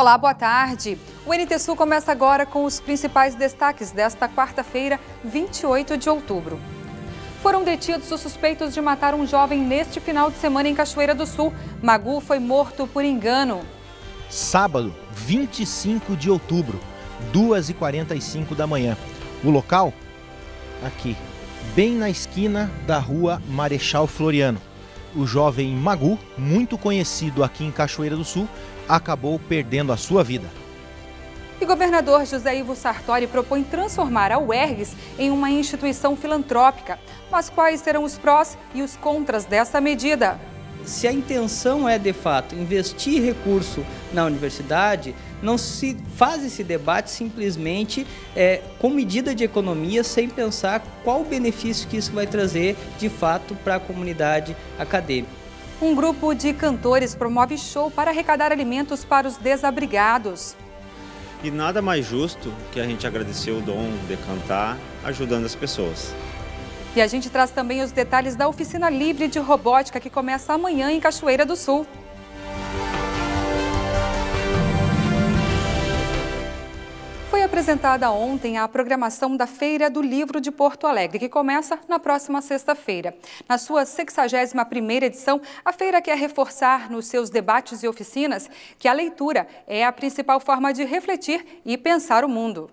Olá, boa tarde. O NT Sul começa agora com os principais destaques desta quarta-feira, 28 de outubro. Foram detidos os suspeitos de matar um jovem neste final de semana em Cachoeira do Sul. Magu foi morto por engano. Sábado, 25 de outubro, 2h45 da manhã. O local? Aqui, bem na esquina da rua Marechal Floriano. O jovem Magu, muito conhecido aqui em Cachoeira do Sul, acabou perdendo a sua vida. E governador José Ivo Sartori propõe transformar a UERGS em uma instituição filantrópica. Mas quais serão os prós e os contras dessa medida? se a intenção é de fato investir recurso na universidade, não se faz esse debate simplesmente é, com medida de economia, sem pensar qual o benefício que isso vai trazer de fato para a comunidade acadêmica. Um grupo de cantores promove show para arrecadar alimentos para os desabrigados. E nada mais justo que a gente agradecer o dom de cantar ajudando as pessoas. E a gente traz também os detalhes da oficina livre de robótica que começa amanhã em Cachoeira do Sul. apresentada ontem a programação da Feira do Livro de Porto Alegre, que começa na próxima sexta-feira. Na sua 61ª edição, a feira quer reforçar nos seus debates e oficinas que a leitura é a principal forma de refletir e pensar o mundo.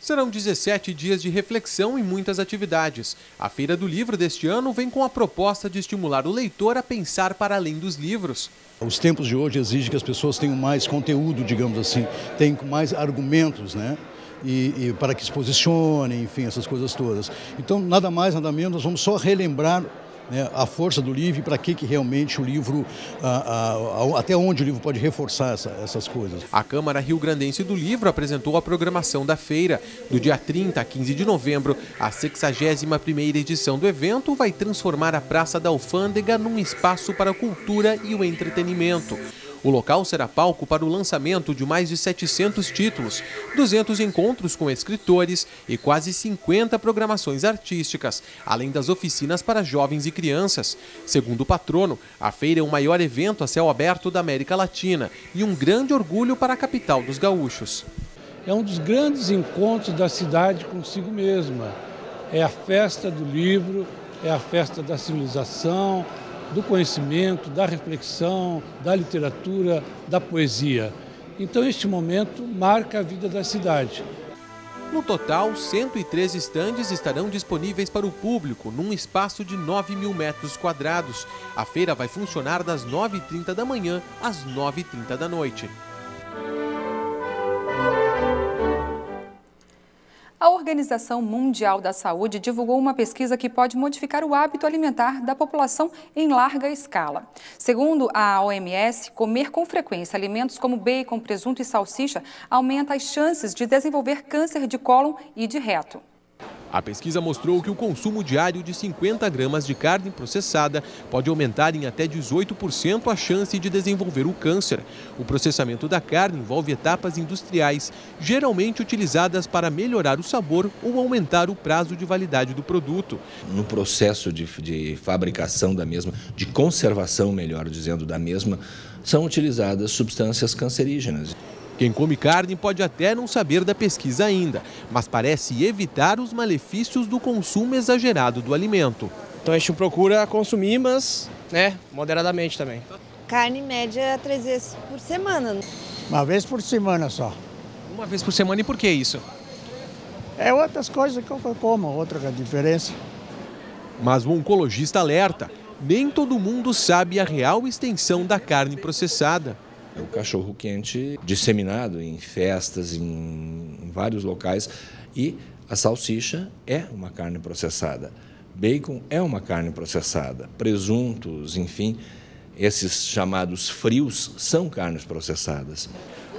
Serão 17 dias de reflexão e muitas atividades. A Feira do Livro deste ano vem com a proposta de estimular o leitor a pensar para além dos livros. Os tempos de hoje exigem que as pessoas tenham mais conteúdo, digamos assim, tenham mais argumentos, né? e, e para que se posicione, enfim, essas coisas todas. Então, nada mais, nada menos, nós vamos só relembrar né, a força do livro e para que, que realmente o livro, a, a, a, até onde o livro pode reforçar essa, essas coisas. A Câmara Rio Grandense do Livro apresentou a programação da feira. Do dia 30 a 15 de novembro, a 61 edição do evento vai transformar a Praça da Alfândega num espaço para a cultura e o entretenimento. O local será palco para o lançamento de mais de 700 títulos, 200 encontros com escritores e quase 50 programações artísticas, além das oficinas para jovens e crianças. Segundo o patrono, a feira é o maior evento a céu aberto da América Latina e um grande orgulho para a capital dos gaúchos. É um dos grandes encontros da cidade consigo mesma. É a festa do livro, é a festa da civilização, do conhecimento, da reflexão, da literatura, da poesia. Então, este momento marca a vida da cidade. No total, 103 estandes estarão disponíveis para o público num espaço de 9 mil metros quadrados. A feira vai funcionar das 9h30 da manhã às 9h30 da noite. Organização Mundial da Saúde divulgou uma pesquisa que pode modificar o hábito alimentar da população em larga escala. Segundo a OMS, comer com frequência alimentos como bacon, presunto e salsicha aumenta as chances de desenvolver câncer de cólon e de reto. A pesquisa mostrou que o consumo diário de 50 gramas de carne processada pode aumentar em até 18% a chance de desenvolver o câncer. O processamento da carne envolve etapas industriais, geralmente utilizadas para melhorar o sabor ou aumentar o prazo de validade do produto. No processo de, de fabricação da mesma, de conservação, melhor dizendo, da mesma, são utilizadas substâncias cancerígenas. Quem come carne pode até não saber da pesquisa ainda, mas parece evitar os malefícios do consumo exagerado do alimento. Então a gente procura consumir, mas né, moderadamente também. Carne média é três vezes por semana. Uma vez por semana só. Uma vez por semana e por que isso? É outras coisas que eu como, outra diferença. Mas o oncologista alerta, nem todo mundo sabe a real extensão da carne processada. É o cachorro quente disseminado em festas, em, em vários locais. E a salsicha é uma carne processada. Bacon é uma carne processada. Presuntos, enfim, esses chamados frios são carnes processadas.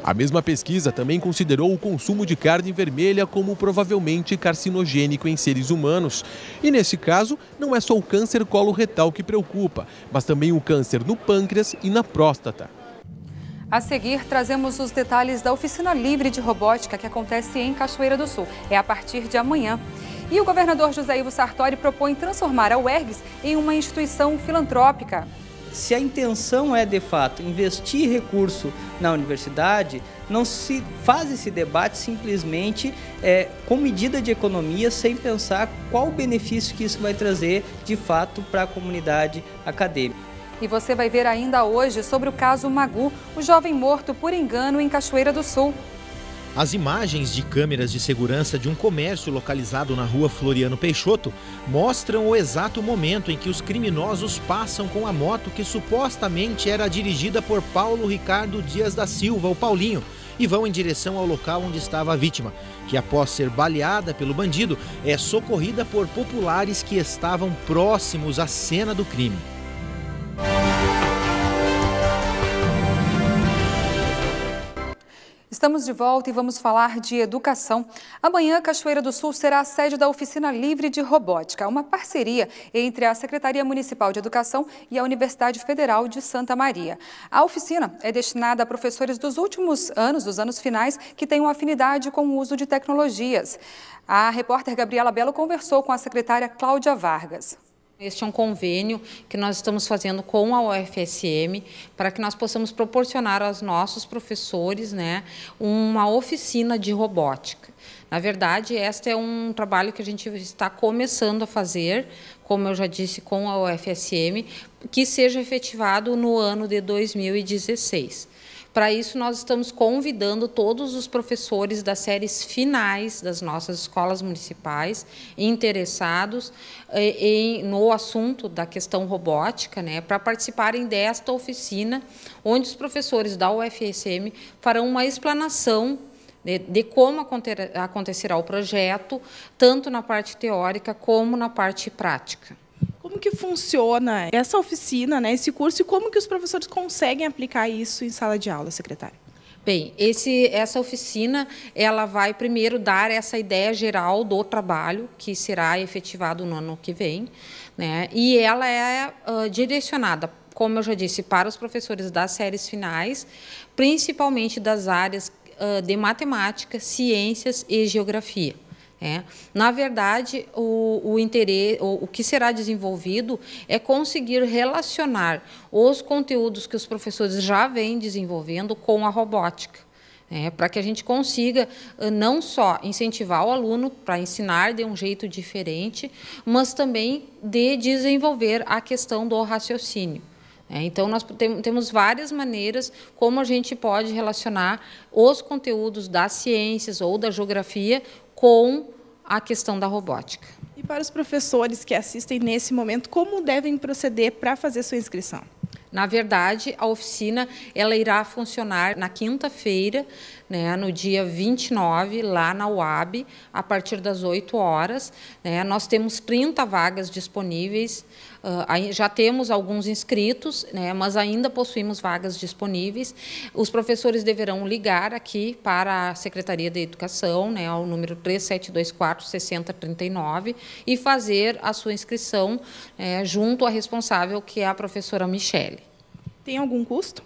A mesma pesquisa também considerou o consumo de carne vermelha como provavelmente carcinogênico em seres humanos. E nesse caso, não é só o câncer coloretal que preocupa, mas também o câncer no pâncreas e na próstata. A seguir, trazemos os detalhes da Oficina Livre de Robótica que acontece em Cachoeira do Sul. É a partir de amanhã. E o governador José Ivo Sartori propõe transformar a UERGS em uma instituição filantrópica. Se a intenção é, de fato, investir recurso na universidade, não se faz esse debate simplesmente é, com medida de economia, sem pensar qual o benefício que isso vai trazer, de fato, para a comunidade acadêmica. E você vai ver ainda hoje sobre o caso Magu, o jovem morto por engano em Cachoeira do Sul. As imagens de câmeras de segurança de um comércio localizado na rua Floriano Peixoto mostram o exato momento em que os criminosos passam com a moto que supostamente era dirigida por Paulo Ricardo Dias da Silva, o Paulinho, e vão em direção ao local onde estava a vítima, que após ser baleada pelo bandido, é socorrida por populares que estavam próximos à cena do crime. Estamos de volta e vamos falar de educação. Amanhã, Cachoeira do Sul será a sede da Oficina Livre de Robótica, uma parceria entre a Secretaria Municipal de Educação e a Universidade Federal de Santa Maria. A oficina é destinada a professores dos últimos anos, dos anos finais, que tenham afinidade com o uso de tecnologias. A repórter Gabriela Belo conversou com a secretária Cláudia Vargas. Este é um convênio que nós estamos fazendo com a UFSM para que nós possamos proporcionar aos nossos professores né, uma oficina de robótica. Na verdade, este é um trabalho que a gente está começando a fazer, como eu já disse, com a UFSM, que seja efetivado no ano de 2016. Para isso, nós estamos convidando todos os professores das séries finais das nossas escolas municipais interessados eh, em, no assunto da questão robótica, né, para participarem desta oficina, onde os professores da UFSM farão uma explanação de, né, de, como acontecerá o projeto, tanto na parte teórica como na parte prática que funciona essa oficina, né, esse curso, e como que os professores conseguem aplicar isso em sala de aula, secretária? Bem, esse, essa oficina ela vai primeiro dar essa ideia geral do trabalho que será efetivado no ano que vem, né? E ela é uh, direcionada, como eu já disse, para os professores das séries finais, principalmente das áreas uh, de matemática, ciências e geografia. É. Na verdade, o, o interesse, o, o que será desenvolvido é conseguir relacionar os conteúdos que os professores já vêm desenvolvendo com a robótica. É, para que a gente consiga ah, não só incentivar o aluno para ensinar de um jeito diferente, mas também de desenvolver a questão do raciocínio. Né? Então, nós temos várias maneiras como a gente pode relacionar os conteúdos das ciências ou da geografia com a questão da robótica. E para os professores que assistem nesse momento, como devem proceder para fazer sua inscrição? Na verdade, a oficina ela irá funcionar na quinta-feira, né, no dia 29, lá na UAB, a partir das 8 horas. Né, nós temos 30 vagas disponíveis, uh, já temos alguns inscritos, né, mas ainda possuímos vagas disponíveis. Os professores deverão ligar aqui para a Secretaria de Educação, né, ao número 3724-6039, e fazer a sua inscrição né, junto à responsável, que é a professora Michelle pele. Tem algum custo?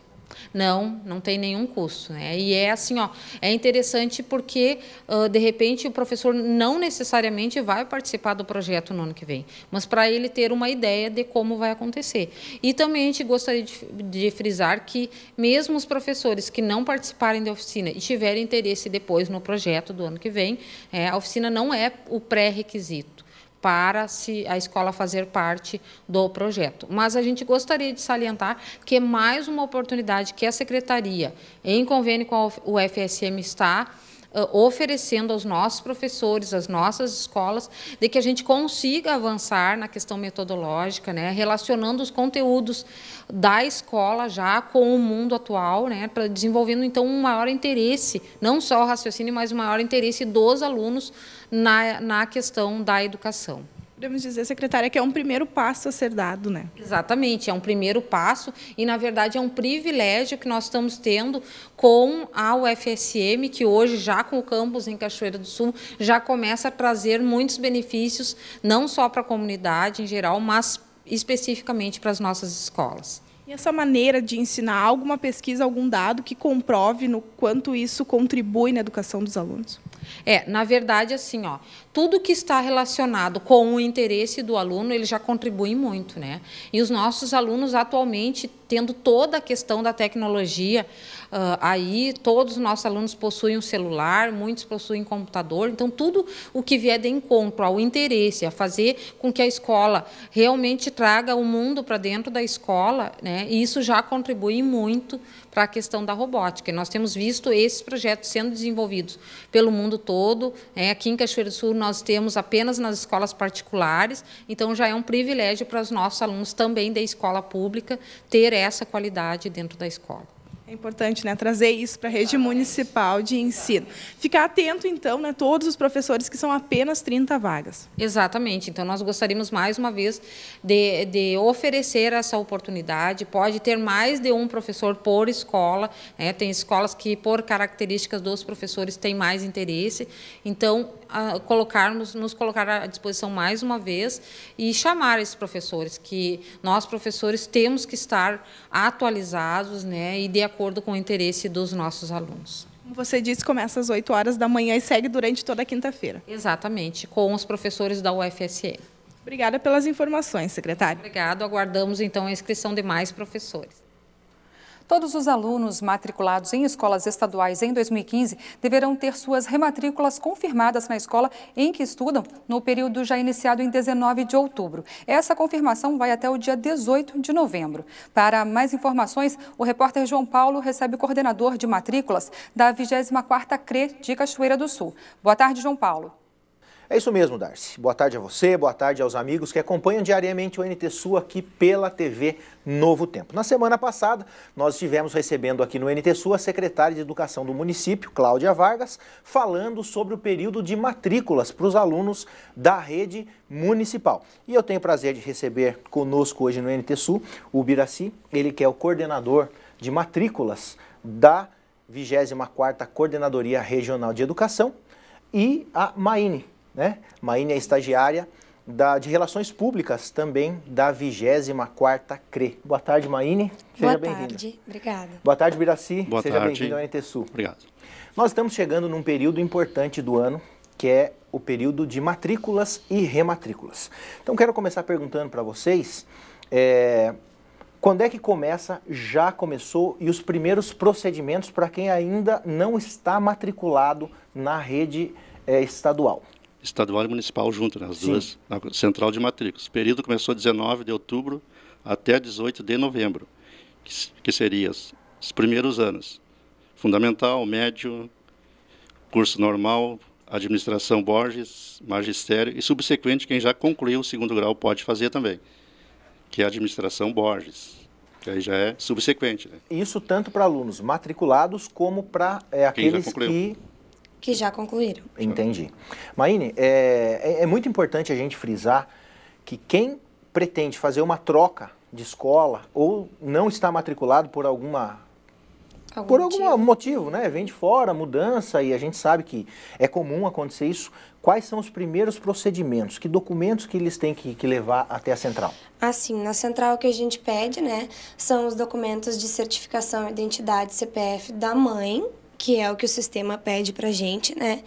Não, não tem nenhum custo. Né? E é assim, ó, é interessante porque, uh, de repente, o professor não necessariamente vai participar do projeto no ano que vem, mas para ele ter uma ideia de como vai acontecer. E também a gente gostaria de, de, frisar que, mesmo os professores que não participarem da oficina e tiverem interesse depois no projeto do ano que vem, é, a oficina não é o pré-requisito para se a escola fazer parte do projeto. Mas a gente gostaria de salientar que é mais uma oportunidade que a secretaria, em convênio com o FSM, está uh, oferecendo aos nossos professores, às nossas escolas, de que a gente consiga avançar na questão metodológica, né, relacionando os conteúdos da escola já com o mundo atual, né, desenvolvendo então um maior interesse, não só o raciocínio, mas um maior interesse dos alunos na, na questão da educação podemos dizer, secretária, que é um primeiro passo a ser dado, né? Exatamente, é um primeiro passo e, na verdade, é um privilégio que nós estamos tendo com a UFSM, que hoje, já com o campus em Cachoeira do Sul, já começa a trazer muitos benefícios, não só para a comunidade em geral, mas especificamente para as nossas escolas. E essa maneira de ensinar alguma pesquisa, algum dado que comprove no quanto isso contribui na educação dos alunos? É, na verdade, assim, ó, tudo que está relacionado com o interesse do aluno, ele já contribui muito, né? E os nossos alunos atualmente, tendo toda a questão da tecnologia, uh, aí todos os nossos alunos possuem um celular, muitos possuem um computador, então tudo o que vier de encontro ao interesse, a fazer com que a escola realmente traga o mundo para dentro da escola, né? E isso já contribui muito para a questão da robótica. E nós temos visto esses projetos sendo desenvolvidos pelo mundo todo, né? aqui em Cachoeira do Sul, nós nós temos apenas nas escolas particulares, então já é um privilégio para os nossos alunos também da escola pública ter essa qualidade dentro da escola. É importante né, trazer isso para a rede municipal de ensino. Ficar atento, então, né, todos os professores que são apenas 30 vagas. Exatamente. Então, nós gostaríamos, mais uma vez, de, de oferecer essa oportunidade. Pode ter mais de um professor por escola. Né? Tem escolas que, por características dos professores, têm mais interesse. Então, a colocarmos, nos colocar à disposição mais uma vez e chamar esses professores, que nós, professores, temos que estar atualizados né, e de acordo com o interesse dos nossos alunos. Como você disse, começa às 8 horas da manhã e segue durante toda a quinta-feira. Exatamente, com os professores da UFSM. Obrigada pelas informações, secretário. Obrigado, aguardamos então a inscrição de mais professores. Todos os alunos matriculados em escolas estaduais em 2015 deverão ter suas rematrículas confirmadas na escola em que estudam no período já iniciado em 19 de outubro. Essa confirmação vai até o dia 18 de novembro. Para mais informações, o repórter João Paulo recebe o coordenador de matrículas da 24ª CRE de Cachoeira do Sul. Boa tarde, João Paulo. É isso mesmo, Darcy. Boa tarde a você, boa tarde aos amigos que acompanham diariamente o NT Sul aqui pela TV Novo Tempo. Na semana passada, nós estivemos recebendo aqui no NT Sul a secretária de Educação do município, Cláudia Vargas, falando sobre o período de matrículas para os alunos da rede municipal. E eu tenho o prazer de receber conosco hoje no NT Sul o Biraci, ele que é o coordenador de matrículas da 24ª Coordenadoria Regional de Educação, e a Maine, né? Maíne é estagiária da, de Relações Públicas, também da 24 CRE. Boa tarde, Maíne. Seja bem-vinda. Boa tarde, obrigada. Boa tarde, Biraci. Boa Seja bem-vindo ao NTSU. Obrigado. Nós estamos chegando num período importante do ano, que é o período de matrículas e rematrículas. Então, quero começar perguntando para vocês... É, quando é que começa? Já começou e os primeiros procedimentos para quem ainda não está matriculado na rede é, estadual? estadual e municipal junto, né? As Sim. duas, na central de matrículas. O período começou 19 de outubro até 18 de novembro, que, que seria os, primeiros anos. Fundamental, médio, curso normal, administração Borges, magistério e subsequente quem já concluiu o segundo grau pode fazer também, que é a administração Borges. Que aí já é subsequente. Né? Isso tanto para alunos matriculados como para é, aqueles que que já concluíram. Entendi. Maine, é, é, é muito importante a gente frisar que quem pretende fazer uma troca de escola ou não está matriculado por alguma Algum por algum motivo. motivo, né? Vem de fora, mudança, e a gente sabe que é comum acontecer isso. Quais são os primeiros procedimentos? Que documentos que eles têm que, que levar até a central? Assim, na central o que a gente pede, né, são os documentos de certificação, identidade, CPF da mãe, que é o que o sistema pede para a gente, né?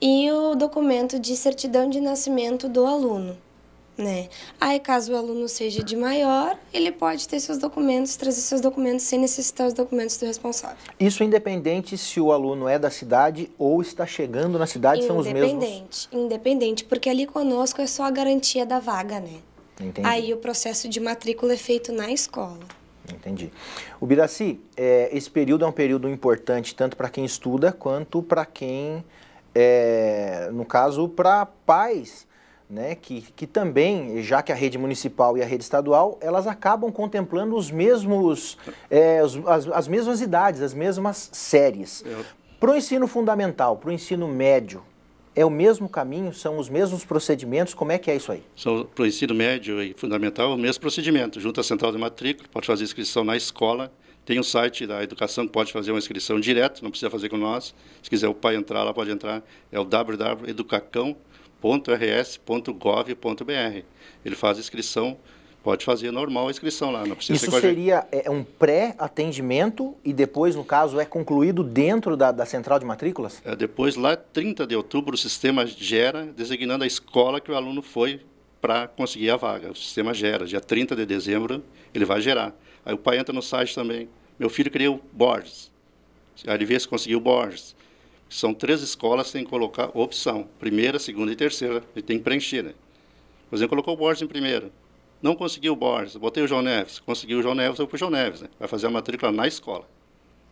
E o documento de certidão de nascimento do aluno, né? Aí, caso o aluno seja de maior, ele pode ter seus documentos, trazer seus documentos sem necessitar os documentos do responsável. Isso independente se o aluno é da cidade ou está chegando na cidade, são os mesmos? Independente, independente, porque ali conosco é só a garantia da vaga, né? Entendi. Aí o processo de matrícula é feito na escola. Entendi. O Biraci, é, esse período é um período importante tanto para quem estuda quanto para quem, é, no caso, para pais, né, que, que também, já que a rede municipal e a rede estadual, elas acabam contemplando os mesmos, é, as, as mesmas idades, as mesmas séries. Para o ensino fundamental, para o ensino médio, é o mesmo caminho? São os mesmos procedimentos? Como é que é isso aí? São para o ensino médio e fundamental o mesmo procedimento. Junta à central de matrícula, pode fazer inscrição na escola. Tem o um site da educação que pode fazer uma inscrição direto, não precisa fazer com nós. Se quiser o pai entrar lá, pode entrar. É o www.educacão.rs.gov.br. Ele faz inscrição Pode fazer normal a inscrição lá, não precisa Isso ser seria é, é, um pré-atendimento e depois, no caso, é concluído dentro da, da central de matrículas? É, depois, lá 30 de outubro, o sistema gera, designando a escola que o aluno foi para conseguir a vaga. O sistema gera, dia 30 de dezembro ele vai gerar. Aí o pai entra no site também. Meu filho criou Borges. Aí ele vê se conseguiu Borges. São três escolas que tem que colocar opção. Primeira, segunda e terceira. Ele tem que preencher, né? Por exemplo, colocou Borges em primeiro não conseguiu o Borges, botei o João Neves. Conseguiu o João Neves, eu fui o João Neves. Né? Vai fazer a matrícula na escola.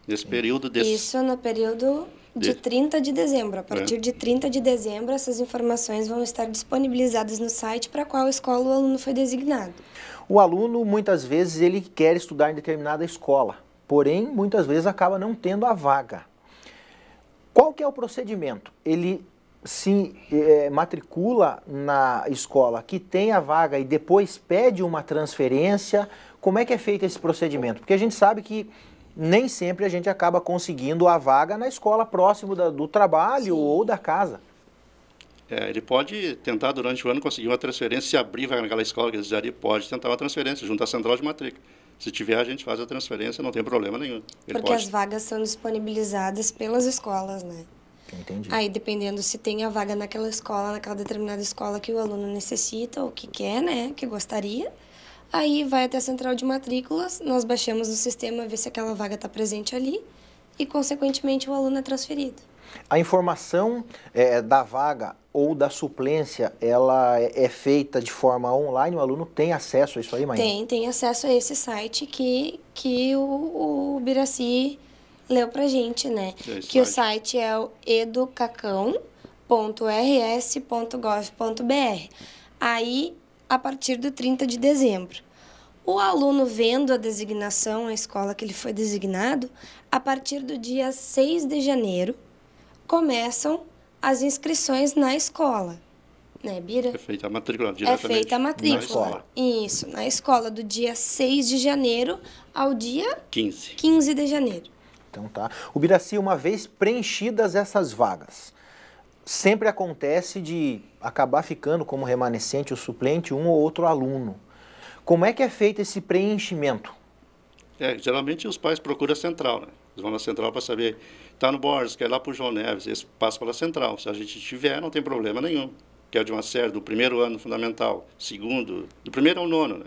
Nesse período desse... Isso no período de, de 30 de dezembro. A é. partir é. de 30 de dezembro, essas informações vão estar disponibilizadas no site para qual escola o aluno foi designado. O aluno, muitas vezes, ele quer estudar em determinada escola, porém, muitas vezes acaba não tendo a vaga. Qual que é o procedimento? Ele se é, matricula na escola que tem a vaga e depois pede uma transferência, como é que é feito esse procedimento? Porque a gente sabe que nem sempre a gente acaba conseguindo a vaga na escola próximo da, do trabalho Sim. ou da casa. É, ele pode tentar durante o ano conseguir uma transferência, se abrir vaga naquela escola que ele desejaria, pode tentar uma transferência junto à central de matrícula. Se tiver, a gente faz a transferência, não tem problema nenhum. Ele Porque pode... as vagas são disponibilizadas pelas escolas, né? Entendi. Aí, dependendo se tem a vaga naquela escola, naquela determinada escola que o aluno necessita ou que quer, né, que gostaria, aí vai até a central de matrículas, nós baixamos no sistema, ver se aquela vaga está presente ali e, consequentemente, o aluno é transferido. A informação é, da vaga ou da suplência, ela é, é feita de forma online? O aluno tem acesso a isso aí, Maíra? Tem, tem acesso a esse site que, que o, o Biraci leu pra gente, né? É que o site é o educacão.rs.gov.br. Aí, a partir do 30 de dezembro. O aluno vendo a designação, a escola que ele foi designado, a partir do dia 6 de janeiro, começam as inscrições na escola. Né, Bira? É feita a matrícula é diretamente. É feita a matrícula. Na escola. Isso, na escola, do dia 6 de janeiro ao dia 15, 15 de janeiro. Então, tá? O Biraci, uma vez preenchidas essas vagas, sempre acontece de acabar ficando como remanescente ou suplente um ou outro aluno. Como é que é feito esse preenchimento? É, geralmente os pais procuram a central, né? Eles vão na central para saber, está no Borges, quer ir lá para o João Neves, eles passam pela central. Se a gente tiver, não tem problema nenhum. Quer é de uma série do primeiro ano fundamental, segundo, do primeiro ao nono, né?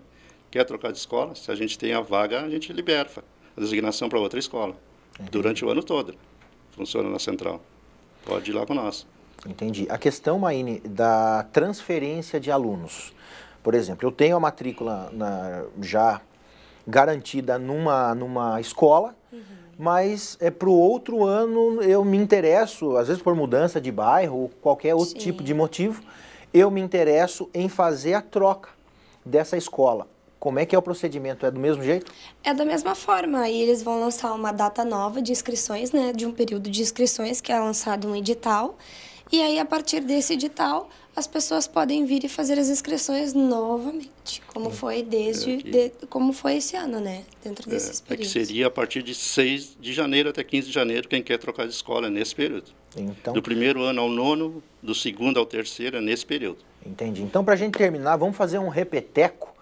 Quer trocar de escola? Se a gente tem a vaga, a gente libera a designação para outra escola durante o ano todo. Funciona na central. Pode ir lá com nós. Entendi. A questão, Maine, da transferência de alunos. Por exemplo, eu tenho a matrícula na, já garantida numa, numa escola, uhum. mas é, para o outro ano eu me interesso, às vezes por mudança de bairro ou qualquer outro Sim. tipo de motivo, eu me interesso em fazer a troca dessa escola. Como é que é o procedimento? É do mesmo jeito? É da mesma forma. E eles vão lançar uma data nova de inscrições, né? De um período de inscrições, que é lançado um edital. E aí, a partir desse edital, as pessoas podem vir e fazer as inscrições novamente, como hum. foi desde é de, como foi esse ano, né? Dentro é, desses é, períodos. É que seria a partir de 6 de janeiro até 15 de janeiro quem quer trocar de escola é nesse período. Então, do primeiro ano ao nono, do segundo ao terceiro é nesse período. Entendi. Então, para a gente terminar, vamos fazer um repeteco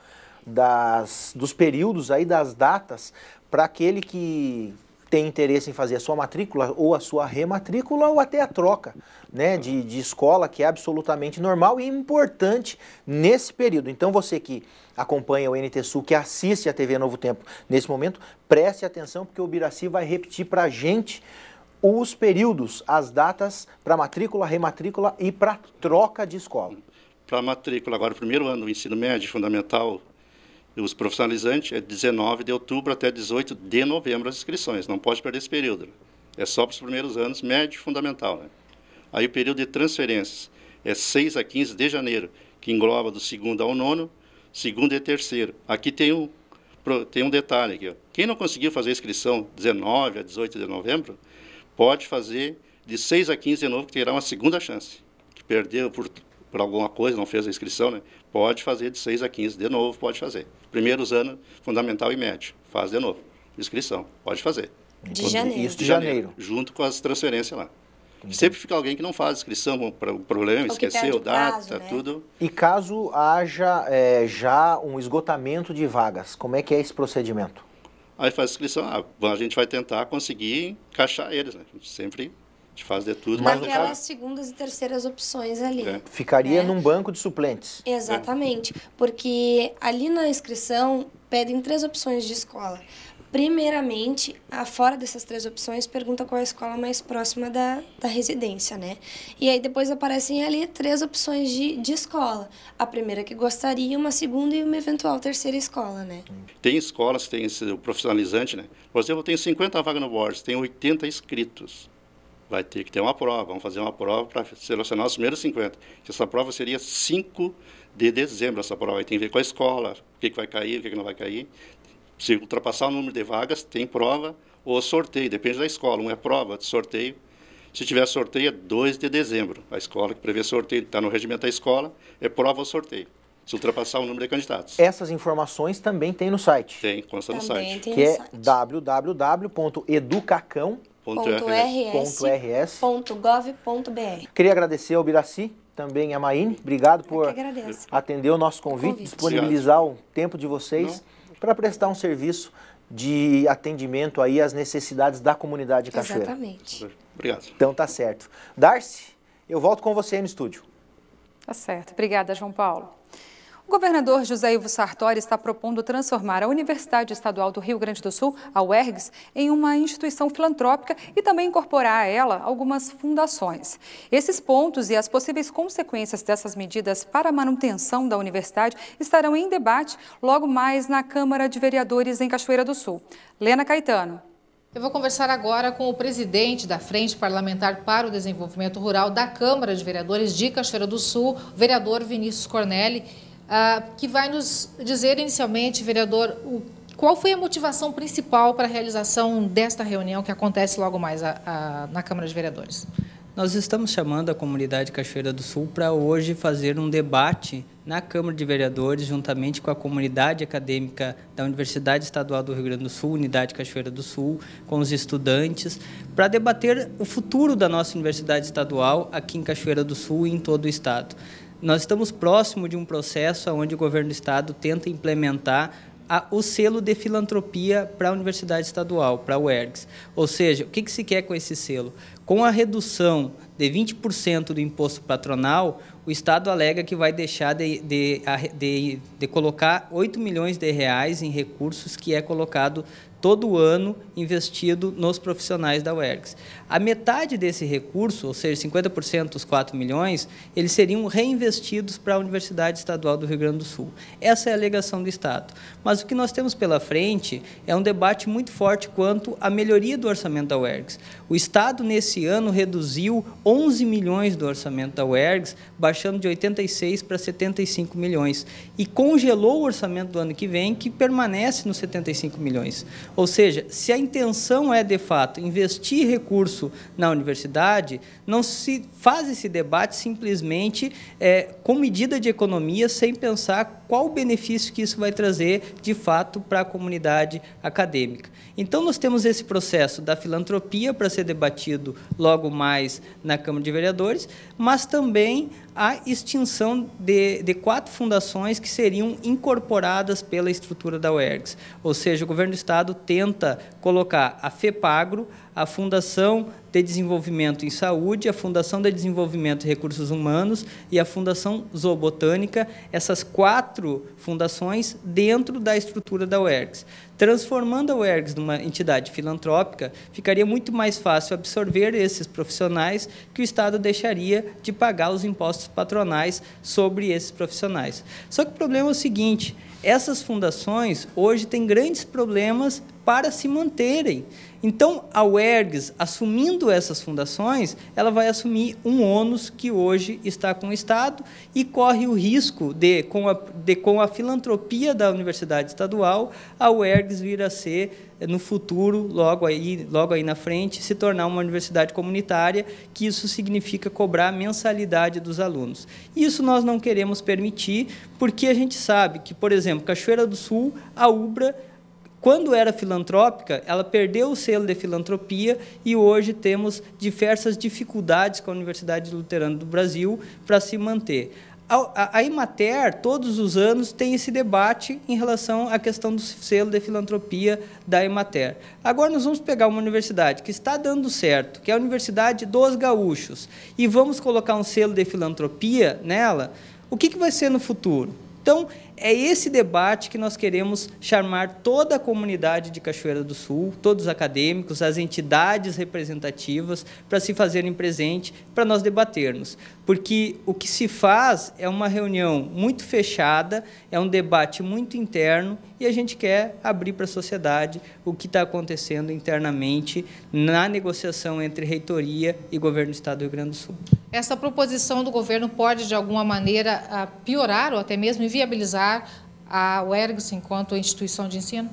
das, dos períodos aí das datas para aquele que tem interesse em fazer a sua matrícula ou a sua rematrícula ou até a troca né, de, de escola, que é absolutamente normal e importante nesse período. Então você que acompanha o NTSU, que assiste a TV Novo Tempo nesse momento, preste atenção porque o Biraci vai repetir para a gente os períodos, as datas para matrícula, rematrícula e para troca de escola. Para matrícula agora, primeiro ano do ensino médio fundamental, os profissionalizantes é 19 de outubro até 18 de novembro as inscrições, não pode perder esse período. É só para os primeiros anos, médio e fundamental. Né? Aí o período de transferências é 6 a 15 de janeiro, que engloba do segundo ao nono, segundo e terceiro. Aqui tem um, tem um detalhe. Aqui, ó. Quem não conseguiu fazer a inscrição 19 a 18 de novembro, pode fazer de 6 a 15 de novo, que terá uma segunda chance. Que perdeu por, por alguma coisa, não fez a inscrição, né? pode fazer de 6 a 15 de novo, pode fazer primeiros anos, fundamental e médio. Faz de novo. Inscrição, pode fazer. De janeiro. Isso de janeiro. Junto com as transferências lá. Entendi. Sempre fica alguém que não faz inscrição para o problema, esqueceu data, prazo, né? tudo. E caso haja é, já um esgotamento de vagas, como é que é esse procedimento? Aí faz a inscrição, ah, a gente vai tentar conseguir encaixar eles, né? A gente sempre de fazer tudo. Mas naquelas segundas e terceiras opções ali. É. Ficaria né? num banco de suplentes. Exatamente, é. porque ali na inscrição pedem três opções de escola. Primeiramente, fora dessas três opções, pergunta qual é a escola mais próxima da, da residência, né? E aí depois aparecem ali três opções de, de escola. A primeira que gostaria, uma segunda e uma eventual terceira escola, né? Tem escolas, tem esse, o profissionalizante, né? Por exemplo, eu tenho 50 vagas no Borges, tem 80 inscritos vai ter que ter uma prova, vamos fazer uma prova para selecionar os primeiros 50. Essa prova seria 5 de dezembro, essa prova. Aí tem a ver com a escola, o que, que vai cair, o que, que não vai cair. Se ultrapassar o número de vagas, tem prova ou sorteio, depende da escola. Uma é prova, sorteio. Se tiver sorteio, é 2 de dezembro. A escola que prevê sorteio, está no regimento da escola, é prova ou sorteio se ultrapassar o número de candidatos. Essas informações também tem no site. Tem, consta também no site. que no é www.educacão.com www.rs.gov.br. Queria agradecer ao Biraci, também a Maine. Obrigado por atender o nosso convite, convite. disponibilizar Obrigado. o tempo de vocês para prestar um serviço de atendimento aí às necessidades da comunidade de Cachoeira. Exatamente. Obrigado. Então tá certo. Darcy, eu volto com você aí no estúdio. Tá certo. Obrigada, João Paulo. O governador José Ivo Sartori está propondo transformar a Universidade Estadual do Rio Grande do Sul, a UERGS, em uma instituição filantrópica e também incorporar a ela algumas fundações. Esses pontos e as possíveis consequências dessas medidas para a manutenção da universidade estarão em debate logo mais na Câmara de Vereadores em Cachoeira do Sul. Lena Caetano. Eu vou conversar agora com o presidente da Frente Parlamentar para o Desenvolvimento Rural da Câmara de Vereadores de Cachoeira do Sul, vereador Vinícius Cornelli. Ah, que vai nos dizer inicialmente, vereador, o, qual foi a motivação principal para a realização desta reunião que acontece logo mais a, a, na Câmara de Vereadores. Nós estamos chamando a comunidade Cachoeira do Sul para hoje fazer um debate na Câmara de Vereadores, juntamente com a comunidade acadêmica da Universidade Estadual do Rio Grande do Sul, Unidade Cachoeira do Sul, com os estudantes, para debater o futuro da nossa Universidade Estadual aqui em Cachoeira do Sul e em todo o Estado. Nós estamos próximo de um processo onde o governo do estado tenta implementar a, o selo de filantropia para a Universidade Estadual, para a UERGS. Ou seja, o que, que se quer com esse selo? Com a redução de 20% do imposto patronal, o Estado alega que vai deixar de, de, de, de, colocar 8 milhões de reais em recursos que é colocado todo ano investido nos profissionais da UERGS. A metade desse recurso, ou seja, 50% dos 4 milhões, eles seriam reinvestidos para a Universidade Estadual do Rio Grande do Sul. Essa é a alegação do Estado. Mas o que nós temos pela frente é um debate muito forte quanto à melhoria do orçamento da UERGS. O Estado, nesse ano, reduziu 11 milhões do orçamento da UERGS, baixando de 86 para 75 milhões. E congelou o orçamento do ano que vem, que permanece nos 75 milhões. Ou seja, se a intenção é, de fato, investir recurso na universidade, não se faz esse debate simplesmente é, com medida de economia, sem pensar qual o benefício que isso vai trazer de fato para a comunidade acadêmica. Então, nós temos esse processo da filantropia para ser debatido logo mais na Câmara de Vereadores, mas também a extinção de, de quatro fundações que seriam incorporadas pela estrutura da UERGS. Ou seja, o governo do Estado tenta colocar a FEPAGRO, a Fundação de Desenvolvimento em Saúde, a Fundação de Desenvolvimento e Recursos Humanos e a Fundação Zoobotânica, essas quatro fundações dentro da estrutura da UERGS. Transformando a UERGS numa entidade filantrópica, ficaria muito mais fácil absorver esses profissionais que o Estado deixaria de pagar os impostos patronais sobre esses profissionais. Só que o problema é o seguinte, essas fundações hoje têm grandes problemas para se manterem. Então, a UERGS, assumindo essas fundações, ela vai assumir um ônus que hoje está com o Estado e corre o risco de, com a, de, com a filantropia da universidade estadual, a UERGS vir a ser, eh, no futuro, logo aí, logo aí na frente, se tornar uma universidade comunitária, que isso significa cobrar a mensalidade dos alunos. Isso nós não queremos permitir, porque a gente sabe que, por exemplo, Cachoeira do Sul, a UBRA quando era filantrópica, ela perdeu o selo de filantropia e hoje temos diversas dificuldades com a Universidade Luterana do Brasil para se manter. A, a, a Imater, todos os anos, tem esse debate em relação à questão do selo de filantropia da Imater. Agora nós vamos pegar uma universidade que está dando certo, que é a Universidade dos Gaúchos, e vamos colocar um selo de filantropia nela, o que, que vai ser no futuro? Então, é esse debate que nós queremos chamar toda a comunidade de Cachoeira do Sul, todos os acadêmicos, as entidades representativas, para se fazerem presente, para nós debatermos. Porque o que se faz é uma reunião muito fechada, é um debate muito interno e a gente quer abrir para a sociedade o que está acontecendo internamente na negociação entre reitoria e governo do Estado do Rio Grande do Sul. Essa proposição do governo pode, de alguma maneira, piorar ou até mesmo inviabilizar a UERGS enquanto instituição de ensino?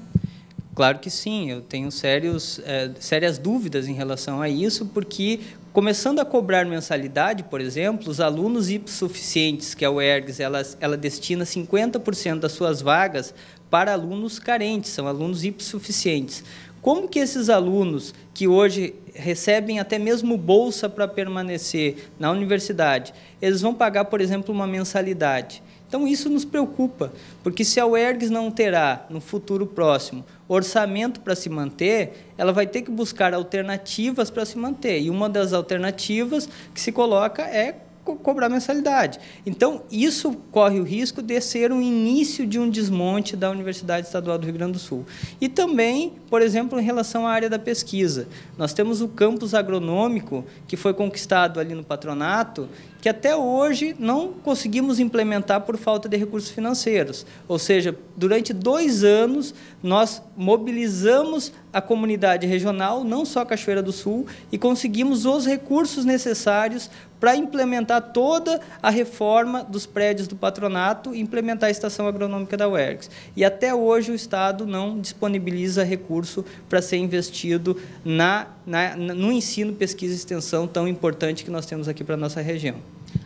Claro que sim, eu tenho sérios, é, sérias dúvidas em relação a isso, porque começando a cobrar mensalidade, por exemplo, os alunos hipossuficientes, que a é UERGS ela, ela destina 50% das suas vagas para alunos carentes, são alunos hipossuficientes. Como que esses alunos que hoje recebem até mesmo bolsa para permanecer na universidade, eles vão pagar, por exemplo, uma mensalidade? Então isso nos preocupa, porque se a UERGS não terá, no futuro próximo, orçamento para se manter, ela vai ter que buscar alternativas para se manter. E uma das alternativas que se coloca é co cobrar mensalidade. Então, isso corre o risco de ser um início de um desmonte da Universidade Estadual do Rio Grande do Sul. E também, por exemplo, em relação à área da pesquisa. Nós temos o campus agronômico, que foi conquistado ali no patronato, que até hoje não conseguimos implementar por falta de recursos financeiros. Ou seja, durante dois anos, nós mobilizamos a comunidade regional, não só a Cachoeira do Sul, e conseguimos os recursos necessários para implementar toda a reforma dos prédios do patronato e implementar a estação agronômica da UERGS. E até hoje o Estado não disponibiliza recurso para ser investido na, na, no ensino, pesquisa e extensão tão importante que nós temos aqui para a nossa região.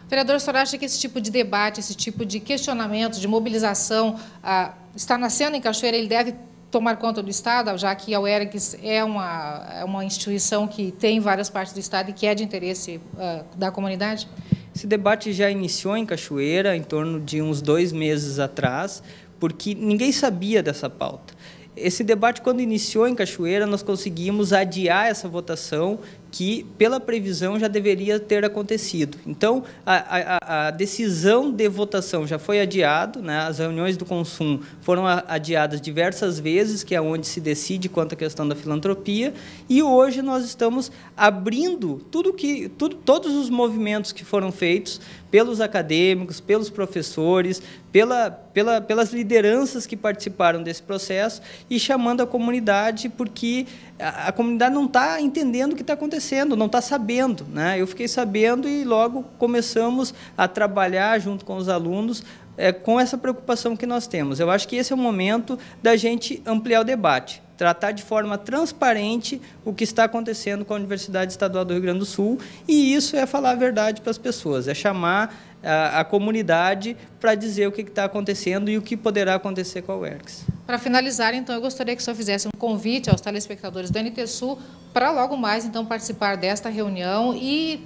Vereador, o senhor acha que esse tipo de debate, esse tipo de questionamento, de mobilização, ah, está nascendo em Cachoeira, ele deve tomar conta do Estado, já que a UERGS é uma, é uma instituição que tem várias partes do Estado e que é de interesse uh, da comunidade? Esse debate já iniciou em Cachoeira, em torno de uns dois meses atrás, porque ninguém sabia dessa pauta. Esse debate, quando iniciou em Cachoeira, nós conseguimos adiar essa votação que, pela previsão, já deveria ter acontecido. Então, a, a, a decisão de votação já foi adiada, né? as reuniões do consumo foram adiadas diversas vezes, que é onde se decide quanto à questão da filantropia, e hoje nós estamos abrindo tudo que, tudo, todos os movimentos que foram feitos pelos acadêmicos, pelos professores, pela, pela, pelas lideranças que participaram desse processo e chamando a comunidade, porque a, a comunidade não está entendendo o que está acontecendo, não está sabendo. Né? Eu fiquei sabendo e logo começamos a trabalhar junto com os alunos é, com essa preocupação que nós temos. Eu acho que esse é o momento da gente ampliar o debate tratar de forma transparente o que está acontecendo com a Universidade Estadual do Rio Grande do Sul, e isso é falar a verdade para as pessoas, é chamar a, ah, a comunidade para dizer o que está acontecendo e o que poderá acontecer com a UERCS. Para finalizar, então, eu gostaria que o senhor fizesse um convite aos telespectadores do NTSU para logo mais, então, participar desta reunião e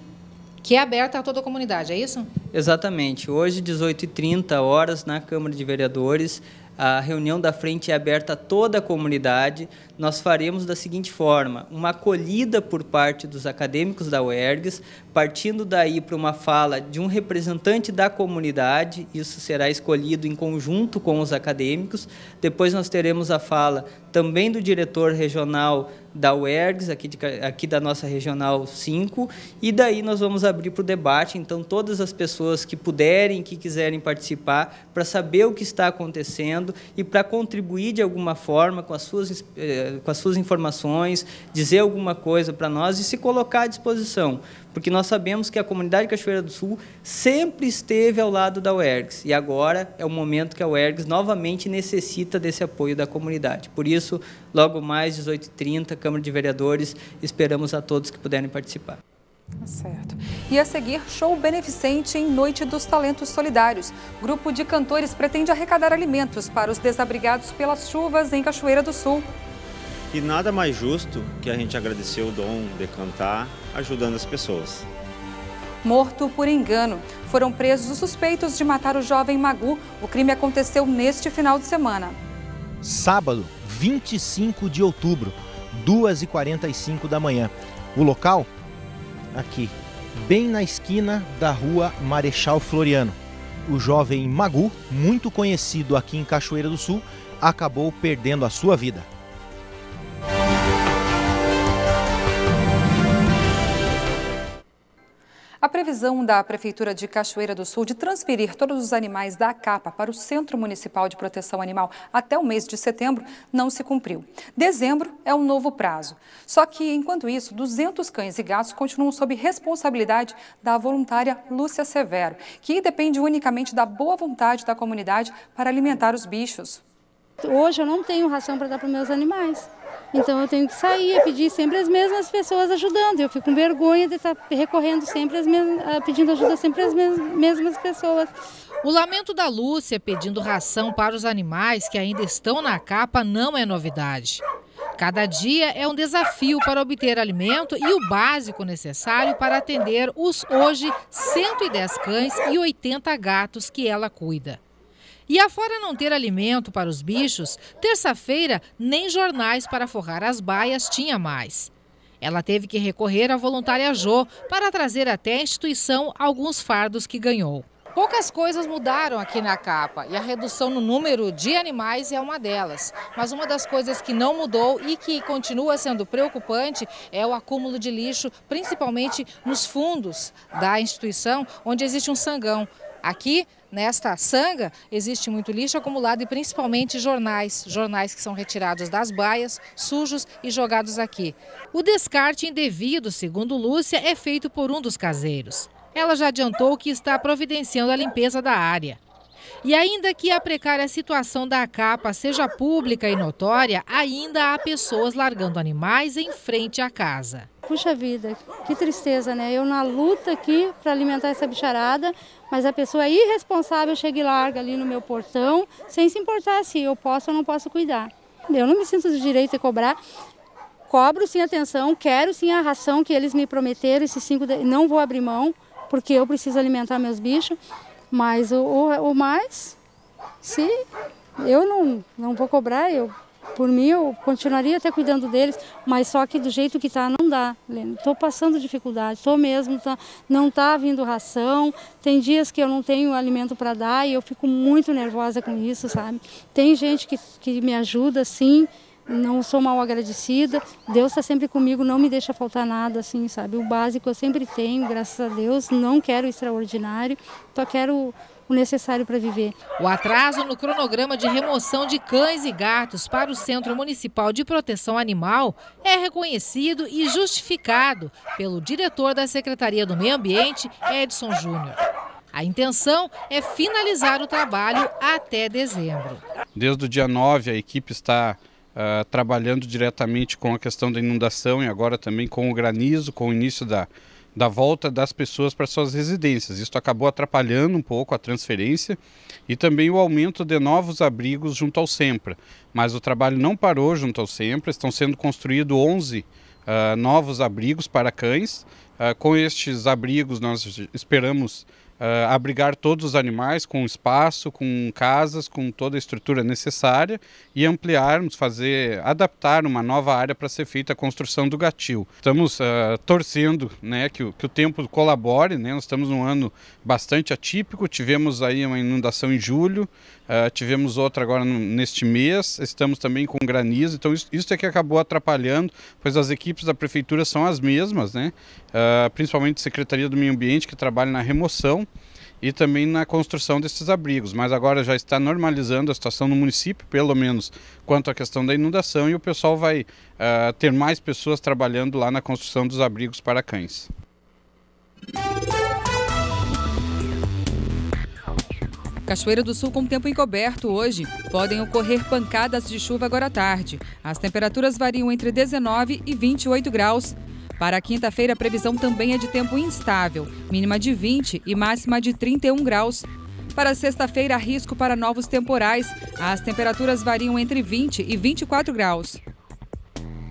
que é aberta a toda a comunidade, é isso? Exatamente. Hoje, 18h30 horas, na Câmara de Vereadores, a reunião da frente é aberta a toda a comunidade. Nós faremos da seguinte forma: uma acolhida por parte dos acadêmicos da UERGS partindo daí para uma fala de um representante da comunidade, isso será escolhido em conjunto com os acadêmicos. Depois nós teremos a fala também do diretor regional da UERGS, aqui, de, aqui da nossa regional 5, e daí nós vamos abrir para o debate, então, todas as pessoas que puderem, que quiserem participar, para saber o que está acontecendo e para contribuir de alguma forma com as suas, eh, com as suas informações, dizer alguma coisa para nós e se colocar à disposição porque nós sabemos que a comunidade Cachoeira do Sul sempre esteve ao lado da UERGS e agora é o momento que a UERGS novamente necessita desse apoio da comunidade. Por isso, logo mais, 18h30, Câmara de Vereadores, esperamos a todos que puderem participar. Tá certo. E a seguir, show beneficente em Noite dos Talentos Solidários. Grupo de cantores pretende arrecadar alimentos para os desabrigados pelas chuvas em Cachoeira do Sul. E nada mais justo que a gente agradecer o dom de cantar ajudando as pessoas. Morto por engano. Foram presos os suspeitos de matar o jovem Magu. O crime aconteceu neste final de semana. Sábado, 25 de outubro, 2h45 da manhã. O local? Aqui, bem na esquina da rua Marechal Floriano. O jovem Magu, muito conhecido aqui em Cachoeira do Sul, acabou perdendo a sua vida. previsão da Prefeitura de Cachoeira do Sul de transferir todos os animais da capa para o Centro Municipal de Proteção Animal até o mês de setembro não se cumpriu. Dezembro é um novo prazo. Só que, enquanto isso, 200 cães e gatos continuam sob responsabilidade da voluntária Lúcia Severo, que depende unicamente da boa vontade da comunidade para alimentar os bichos. Hoje eu não tenho ração para dar para meus animais. Então eu tenho que sair e pedir sempre as mesmas pessoas ajudando. Eu fico com vergonha de estar tá recorrendo sempre as mesmas, pedindo ajuda sempre as mesmas pessoas. O lamento da Lúcia pedindo ração para os animais que ainda estão na capa não é novidade. Cada dia é um desafio para obter alimento e o básico necessário para atender os hoje 110 cães e 80 gatos que ela cuida. E afora não ter alimento para os bichos, terça-feira nem jornais para forrar as baias tinha mais. Ela teve que recorrer à voluntária Jô para trazer até a instituição alguns fardos que ganhou. Poucas coisas mudaram aqui na capa e a redução no número de animais é uma delas. Mas uma das coisas que não mudou e que continua sendo preocupante é o acúmulo de lixo, principalmente nos fundos da instituição, onde existe um sangão. Aqui Nesta sanga existe muito lixo acumulado e principalmente jornais, jornais que são retirados das baias, sujos e jogados aqui. O descarte indevido, segundo Lúcia, é feito por um dos caseiros. Ela já adiantou que está providenciando a limpeza da área. E ainda que a precária situação da capa seja pública e notória, ainda há pessoas largando animais em frente à casa. Puxa vida, que tristeza, né? Eu na luta aqui para alimentar essa bicharada, mas a pessoa é irresponsável chega e larga ali no meu portão, sem se importar se eu posso ou não posso cuidar. Eu não me sinto do direito de cobrar. Cobro sim atenção, quero sim a ração que eles me prometeram, esses cinco, não vou abrir mão, porque eu preciso alimentar meus bichos. Mas o, o, o mais, se eu não, não vou cobrar, eu por mim eu continuaria até cuidando deles, mas só que do jeito que está não dá, Estou passando dificuldade, estou mesmo, tá, não está vindo ração, tem dias que eu não tenho alimento para dar e eu fico muito nervosa com isso, sabe? Tem gente que, que me ajuda, sim, não sou mal agradecida. Deus está sempre comigo, não me deixa faltar nada, assim, sabe? O básico eu sempre tenho, graças a Deus. Não quero o extraordinário, só quero o necessário para viver. O atraso no cronograma de remoção de cães e gatos para o Centro Municipal de Proteção Animal é reconhecido e justificado pelo diretor da Secretaria do Meio Ambiente, Edson Júnior. A intenção é finalizar o trabalho até dezembro. Desde o dia 9, a equipe está ah, trabalhando diretamente com a questão da inundação e agora também com o granizo, com o início da, da volta das pessoas para suas residências. Isso acabou atrapalhando um pouco a transferência e também o aumento de novos abrigos junto ao SEMPRA. Mas o trabalho não parou junto ao SEMPRA, estão sendo construídos 11 uh, ah, novos abrigos para cães. Uh, com estes abrigos, nós esperamos uh, abrigar todos os animais com espaço, com casas, com toda a estrutura necessária e ampliarmos, fazer, adaptar uma nova área para ser feita a construção do gatil. Estamos uh, torcendo né, que, o, que o tempo colabore, né? nós estamos num ano bastante atípico, tivemos aí uma inundação em julho, uh, tivemos outra agora no, neste mês, estamos também com granizo, então isso, isso é que acabou atrapalhando, pois as equipes da prefeitura são as mesmas, né? principalmente a Secretaria do Meio Ambiente que trabalha na remoção e também na construção desses abrigos. Mas agora já está normalizando a situação no município, pelo menos quanto à questão da inundação, e o pessoal vai uh, ter mais pessoas trabalhando lá na construção dos abrigos para cães. Cachoeira do Sul com tempo encoberto hoje. Podem ocorrer pancadas de chuva agora à tarde. As temperaturas variam entre 19 e 28 graus. Para quinta-feira, a previsão também é de tempo instável, mínima de 20 e máxima de 31 graus. Para sexta-feira, risco para novos temporais. As temperaturas variam entre 20 e 24 graus.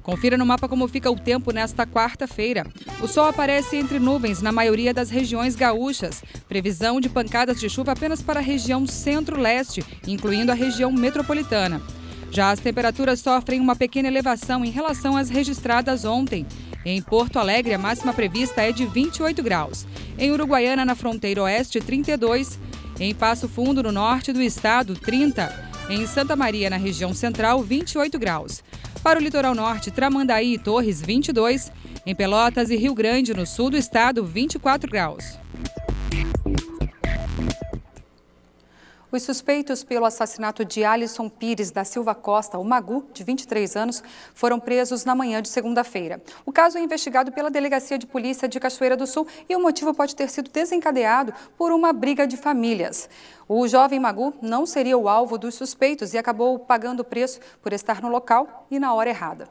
Confira no mapa como fica o tempo nesta quarta-feira. O sol aparece entre nuvens na maioria das regiões gaúchas. Previsão de pancadas de chuva apenas para a região centro-leste, incluindo a região metropolitana. Já as temperaturas sofrem uma pequena elevação em relação às registradas ontem. Em Porto Alegre, a máxima prevista é de 28 graus. Em Uruguaiana, na fronteira oeste, 32. Em Passo Fundo, no norte do estado, 30. Em Santa Maria, na região central, 28 graus. Para o litoral norte, Tramandaí e Torres, 22. Em Pelotas e Rio Grande, no sul do estado, 24 graus. Os suspeitos pelo assassinato de Alisson Pires da Silva Costa, o Magu, de 23 anos, foram presos na manhã de segunda-feira. O caso é investigado pela Delegacia de Polícia de Cachoeira do Sul e o motivo pode ter sido desencadeado por uma briga de famílias. O jovem Magu não seria o alvo dos suspeitos e acabou pagando o preço por estar no local e na hora errada.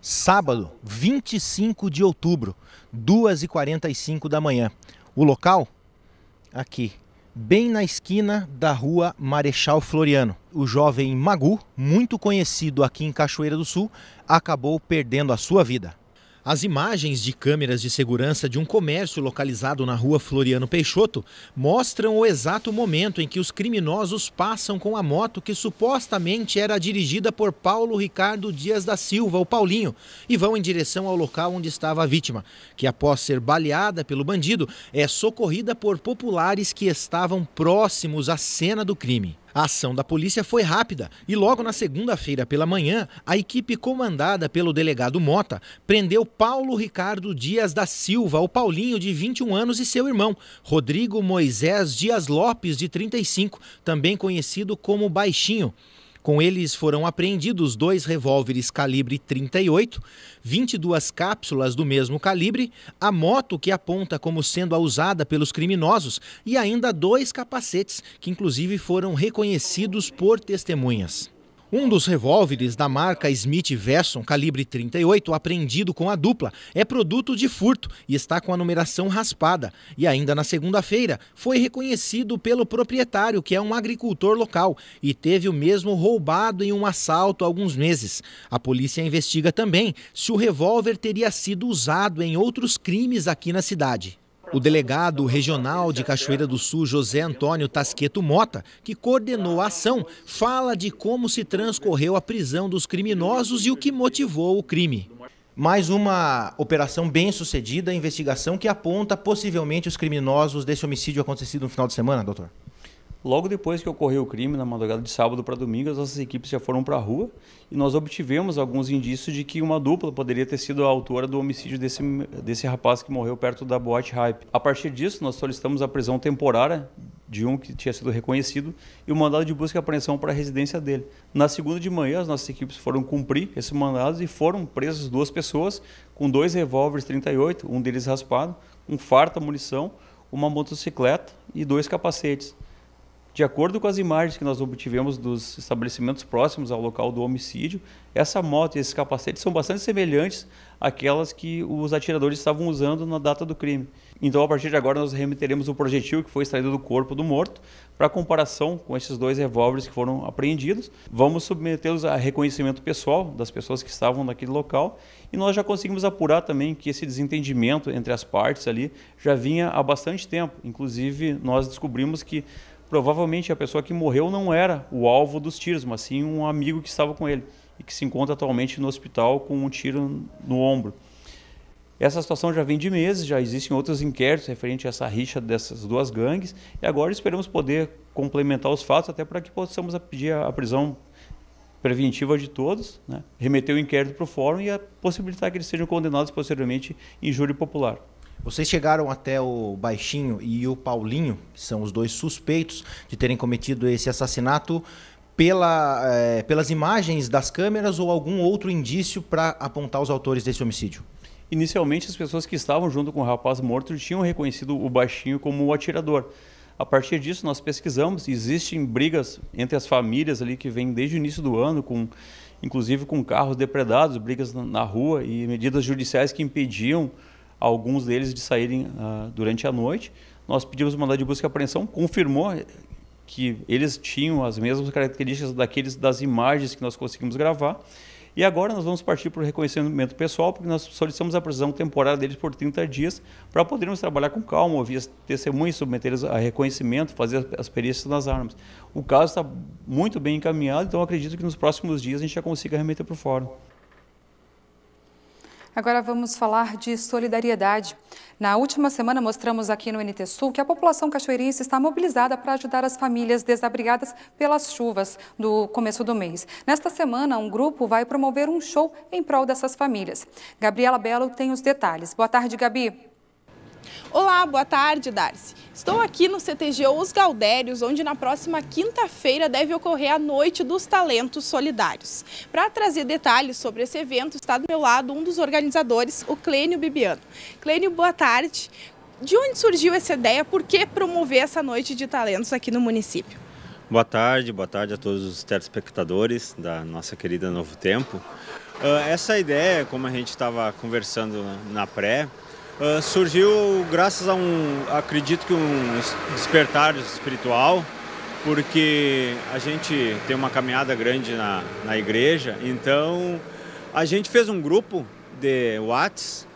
Sábado, 25 de outubro, 2h45 da manhã. O local? Aqui, bem na esquina da rua Marechal Floriano. O jovem Magu, muito conhecido aqui em Cachoeira do Sul, acabou perdendo a sua vida. As imagens de câmeras de segurança de um comércio localizado na rua Floriano Peixoto mostram o exato momento em que os criminosos passam com a moto que supostamente era dirigida por Paulo Ricardo Dias da Silva, o Paulinho, e vão em direção ao local onde estava a vítima, que após ser baleada pelo bandido, é socorrida por populares que estavam próximos à cena do crime. A ação da polícia foi rápida e logo na segunda-feira pela manhã, a equipe comandada pelo delegado Mota prendeu Paulo Ricardo Dias da Silva, o Paulinho de 21 anos e seu irmão, Rodrigo Moisés Dias Lopes de 35, também conhecido como Baixinho. Com eles foram apreendidos dois revólveres calibre 38, 22 cápsulas do mesmo calibre, a moto que aponta como sendo a usada pelos criminosos e ainda dois capacetes que inclusive foram reconhecidos por testemunhas. Um dos revólveres da marca Smith Wesson calibre 38 apreendido com a dupla é produto de furto e está com a numeração raspada. E ainda na segunda-feira foi reconhecido pelo proprietário, que é um agricultor local, e teve o mesmo roubado em um assalto há alguns meses. A polícia investiga também se o revólver teria sido usado em outros crimes aqui na cidade. O delegado regional de Cachoeira do Sul, José Antônio Tasqueto Mota, que coordenou a ação, fala de como se transcorreu a prisão dos criminosos e o que motivou o crime. Mais uma operação bem sucedida, investigação que aponta possivelmente os criminosos desse homicídio acontecido no final de semana, doutor. Logo depois que ocorreu o crime, na madrugada de sábado para domingo, as nossas equipes já foram para a rua e nós obtivemos alguns indícios de que uma dupla poderia ter sido a autora do homicídio desse, desse rapaz que morreu perto da Boate Hype. A partir disso, nós solicitamos a prisão temporária de um que tinha sido reconhecido e o mandado de busca e apreensão para a residência dele. Na segunda de manhã, as nossas equipes foram cumprir esses mandados e foram presas duas pessoas com dois revólveres 38, um deles raspado, um farta munição, uma motocicleta e dois capacetes. De acordo com as imagens que nós obtivemos dos estabelecimentos próximos ao local do homicídio, essa moto e esses capacetes são bastante semelhantes àquelas que os atiradores estavam usando na data do crime. Então, a partir de agora, nós remeteremos o projetil que foi extraído do corpo do morto para comparação com esses dois revólveres que foram apreendidos. Vamos submetê-los a reconhecimento pessoal das pessoas que estavam naquele local e nós já conseguimos apurar também que esse desentendimento entre as partes ali já vinha há bastante tempo. Inclusive, nós descobrimos que provavelmente a pessoa que morreu não era o alvo dos tiros, mas sim um amigo que estava com ele e que se encontra atualmente no hospital com um tiro no ombro. Essa situação já vem de meses, já existem outros inquéritos referente a essa rixa dessas duas gangues e agora esperamos poder complementar os fatos até para que possamos pedir a prisão preventiva de todos, né? remeter o inquérito para o fórum e possibilitar que eles sejam condenados posteriormente em júri popular. Vocês chegaram até o Baixinho e o Paulinho, que são os dois suspeitos de terem cometido esse assassinato, pela, é, pelas imagens das câmeras ou algum outro indício para apontar os autores desse homicídio? Inicialmente, as pessoas que estavam junto com o rapaz morto tinham reconhecido o Baixinho como o atirador. A partir disso, nós pesquisamos. Existem brigas entre as famílias ali que vêm desde o início do ano, com, inclusive com carros depredados, brigas na rua e medidas judiciais que impediam alguns deles de saírem uh, durante a noite. Nós pedimos mandado de busca e apreensão, confirmou que eles tinham as mesmas características daqueles das imagens que nós conseguimos gravar. E agora nós vamos partir para o reconhecimento pessoal, porque nós solicitamos a prisão temporária deles por 30 dias, para podermos trabalhar com calma, ouvir as testemunhas, submeter los a reconhecimento, fazer as perícias nas armas. O caso está muito bem encaminhado, então acredito que nos próximos dias a gente já consiga remeter para o fórum. Agora vamos falar de solidariedade. Na última semana mostramos aqui no NT Sul que a população cachoeirense está mobilizada para ajudar as famílias desabrigadas pelas chuvas do começo do mês. Nesta semana, um grupo vai promover um show em prol dessas famílias. Gabriela Belo tem os detalhes. Boa tarde, Gabi. Olá, boa tarde, Darcy. Estou aqui no CTG Os Galdérios, onde na próxima quinta-feira deve ocorrer a Noite dos Talentos Solidários. Para trazer detalhes sobre esse evento, está do meu lado um dos organizadores, o Clênio Bibiano. Clênio, boa tarde. De onde surgiu essa ideia? Por que promover essa Noite de Talentos aqui no município? Boa tarde, boa tarde a todos os telespectadores da nossa querida Novo Tempo. Uh, essa ideia, como a gente estava conversando na pré, ah, surgiu graças a um, acredito que um despertar espiritual, porque a gente tem uma caminhada grande na, na igreja, então a gente fez um grupo de Whats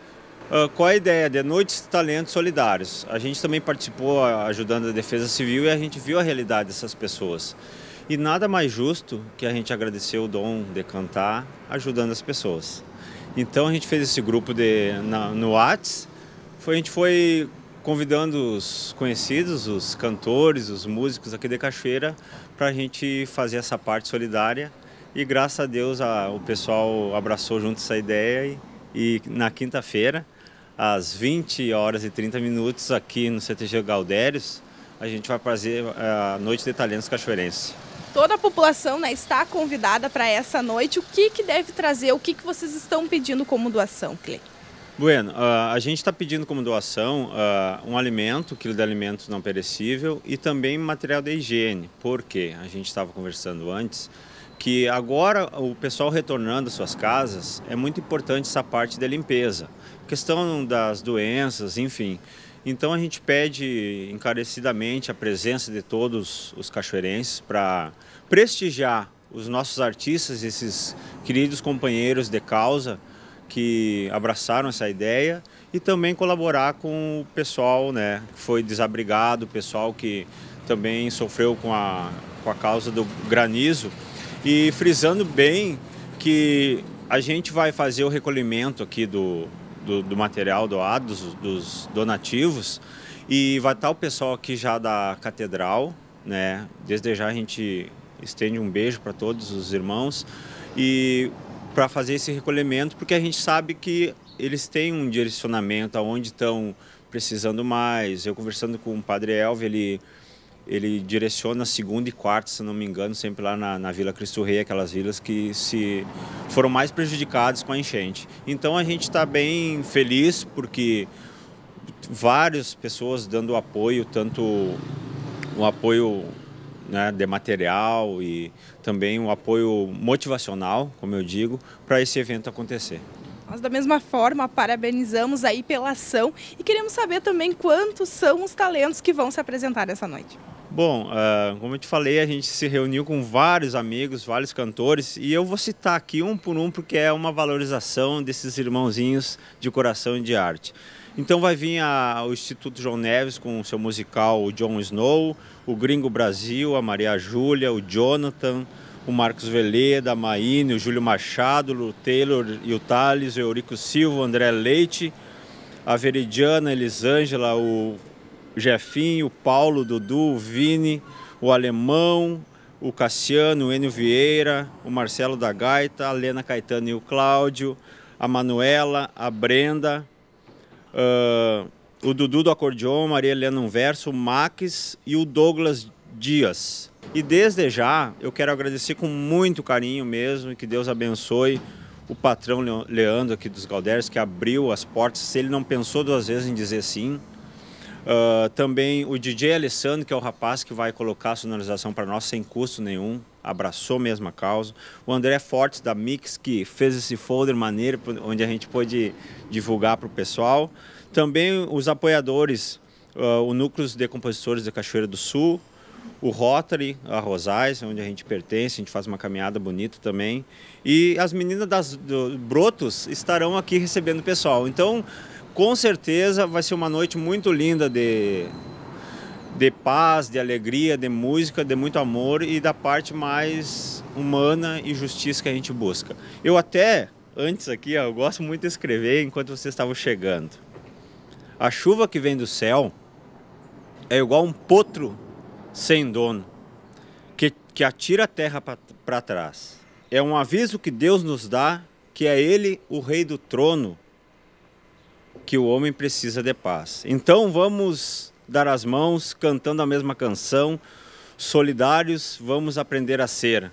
uh, com a ideia de Noites de Talentos Solidários. A gente também participou ah, ajudando a Defesa Civil e a gente viu a realidade dessas pessoas. E nada mais justo que a gente agradecer o dom de cantar ajudando as pessoas. Então a gente fez esse grupo de, na, no Whats, foi, a gente foi convidando os conhecidos, os cantores, os músicos aqui de Cachoeira, para a gente fazer essa parte solidária. E graças a Deus a, o pessoal abraçou junto essa ideia e, e na quinta-feira, às 20 horas e 30 minutos, aqui no CTG Galdérios, a gente vai fazer eh, a Noite de Talentos Cachoeirense. Toda a população né, está convidada para essa noite. O que, que deve trazer? O que, que vocês estão pedindo como doação, Clay? Bueno, uh, a gente está pedindo como doação uh, um alimento, um quilo de alimento não perecível e também material de higiene. Por quê? A gente estava conversando antes que agora o pessoal retornando às suas casas é muito importante essa parte da limpeza. Questão das doenças, enfim. Então a gente pede encarecidamente a presença de todos os cachoeirenses para prestigiar os nossos artistas, esses queridos companheiros de causa que abraçaram essa ideia e também colaborar com o pessoal né, que foi desabrigado, o pessoal que também sofreu com a, com a causa do granizo. E frisando bem que a gente vai fazer o recolhimento aqui do, do, do material doado, dos, dos, donativos. E vai estar o pessoal aqui já da Catedral, né? Desde já a gente estende um beijo para todos os irmãos e para fazer esse recolhimento, porque a gente sabe que eles têm um direcionamento aonde estão precisando mais. Eu conversando com o Padre Elvio, ele ele direciona segunda e quarta, se não me engano, sempre lá na, na Vila Cristo Rei, aquelas vilas que se foram mais prejudicadas com a enchente. Então a gente está bem feliz porque várias pessoas dando apoio, tanto o apoio né, de material e também o apoio motivacional, como eu digo, para esse evento acontecer. Nós, da mesma forma, parabenizamos aí pela ação e queremos saber também quantos são os talentos que vão se apresentar essa noite. Bom, uh, como eu te falei, a gente se reuniu com vários amigos, vários cantores, e eu vou citar aqui um por um porque é uma valorização desses irmãozinhos de coração e de arte. Então vai vir a, o Instituto João Neves com o seu musical o John Snow, o Gringo Brasil, a Maria Júlia, o Jonathan, o Marcos Veleda, a Maíne, o Júlio Machado, o Taylor e o Thales, o Eurico Silva, o André Leite, a Veridiana, a Elisângela, o Jefinho, o Paulo, o Dudu, o Vini, o Alemão, o Cassiano, o Enio Vieira, o Marcelo da Gaita, a Lena Caetano e o Cláudio, a Manuela, a Brenda, uh, o Dudu do Acordeon, Maria Helena Unverso, o Max e o Douglas Dias. E desde já eu quero agradecer com muito carinho mesmo e que Deus abençoe o patrão Leandro aqui dos Galderes que abriu as portas. Se ele não pensou duas vezes em dizer sim, Uh, também o DJ Alessandro, que é o rapaz que vai colocar a sonorização para nós sem custo nenhum, abraçou mesmo a causa. O André Fortes, da Mix, que fez esse folder maneiro, onde a gente pôde divulgar para o pessoal. Também os apoiadores, uh, o Núcleo de Compositores da Cachoeira do Sul, o Rotary, a Rosais, onde a gente pertence, a gente faz uma caminhada bonita também. E as meninas das, do Brotos estarão aqui recebendo o pessoal. Então, com certeza vai ser uma noite muito linda de, de paz, de alegria, de música, de muito amor e da parte mais humana e justiça que a gente busca. Eu até, antes aqui, eu gosto muito de escrever enquanto vocês estavam chegando. A chuva que vem do céu é igual um potro sem dono, que, que atira a terra para trás. É um aviso que Deus nos dá que é Ele o Rei do Trono que o homem precisa de paz. Então vamos dar as mãos cantando a mesma canção, solidários vamos aprender a ser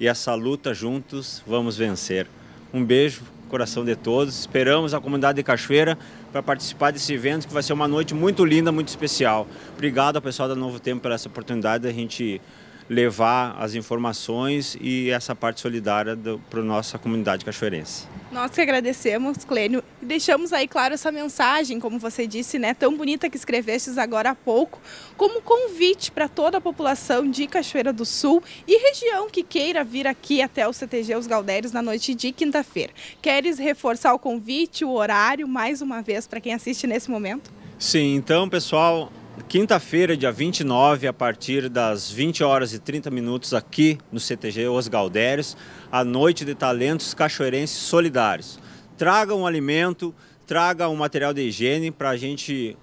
e essa luta juntos vamos vencer. Um beijo, coração de todos. Esperamos a comunidade de Cachoeira para participar desse evento que vai ser uma noite muito linda, muito especial. Obrigado ao pessoal da Novo Tempo pela essa oportunidade A gente levar as informações e essa parte solidária para a nossa comunidade cachoeirense. Nós que agradecemos, Clênio, deixamos aí claro essa mensagem, como você disse, né, tão bonita que escrevestes agora há pouco, como convite para toda a população de Cachoeira do Sul e região que queira vir aqui até o CTG Os Galdérios na noite de quinta-feira. Queres reforçar o convite, o horário, mais uma vez, para quem assiste nesse momento? Sim, então, pessoal, Quinta-feira, dia 29, a partir das 20 horas e 30 minutos, aqui no CTG Os Galdérios, a noite de talentos cachoeirenses solidários. Traga um alimento, traga um material de higiene para a gente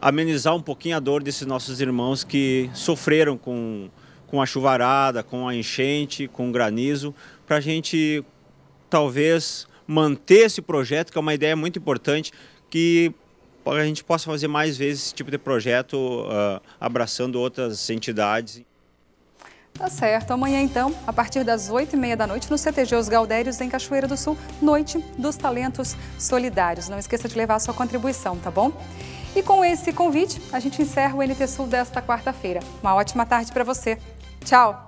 amenizar um pouquinho a dor desses nossos irmãos que sofreram com, com a chuvarada, com a enchente, com o granizo, para a gente talvez manter esse projeto, que é uma ideia muito importante, que a gente possa fazer mais vezes esse tipo de projeto, uh, abraçando outras entidades. Tá certo. Amanhã, então, a partir das 8h30 da noite, no CTG Os Galdérios, em Cachoeira do Sul, Noite dos Talentos Solidários. Não esqueça de levar a sua contribuição, tá bom? E com esse convite, a gente encerra o NT Sul desta quarta-feira. Uma ótima tarde para você. Tchau!